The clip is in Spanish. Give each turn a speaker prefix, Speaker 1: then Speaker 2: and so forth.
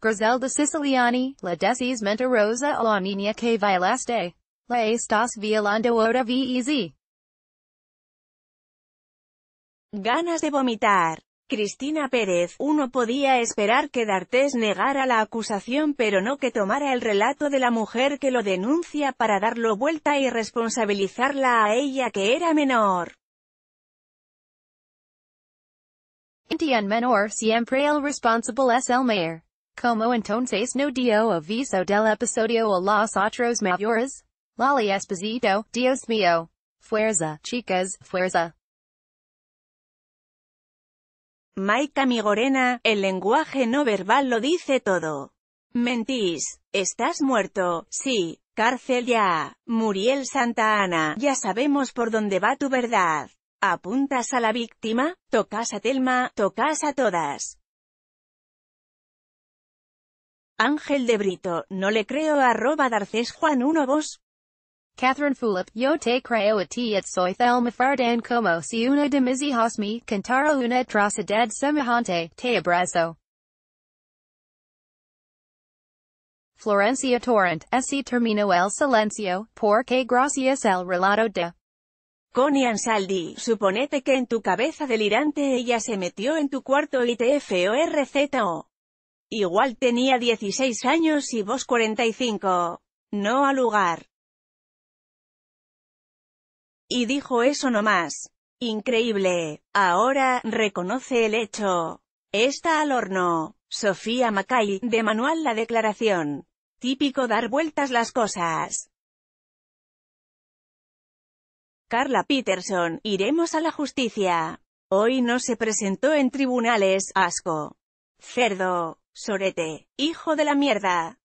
Speaker 1: Griselda Siciliani, la decis mentarosa a la niña que violaste. La estás violando otra vez.
Speaker 2: Ganas de vomitar. Cristina Pérez, uno podía esperar que D'Artés negara la acusación pero no que tomara el relato de la mujer que lo denuncia para darlo
Speaker 1: vuelta y responsabilizarla a ella que era menor. menor siempre el responsable es el mayor. Como entonces no dio aviso del episodio a los otros mayores? Lali Esposito, Dios mío. Fuerza, chicas, fuerza.
Speaker 2: Maika Migorena, el lenguaje no verbal lo dice todo. Mentís. Estás muerto. Sí. Cárcel ya. Muriel Santa Ana. Ya sabemos por dónde va tu verdad. Apuntas a la víctima, tocas a Telma, tocas a todas.
Speaker 1: Ángel de Brito, no le creo arroba Darces Juan 1 vos. Catherine Fulop, yo te creo a ti et soy thelmafardan como si una de mis hijos me cantara una atrocidad semejante, te abrazo. Florencia Torrent, si termino el silencio, porque gracias el relato de
Speaker 2: Connie Ansaldi, suponete que en tu cabeza delirante ella se metió en tu cuarto y te forzo Igual tenía 16 años y vos 45. No al lugar. Y dijo eso nomás. Increíble. Ahora, reconoce el hecho. Está al horno. Sofía Mackay, de manual la declaración. Típico dar vueltas las cosas. Carla Peterson, iremos a la justicia. Hoy no se presentó en tribunales, asco. Cerdo. Sorete, hijo de la mierda.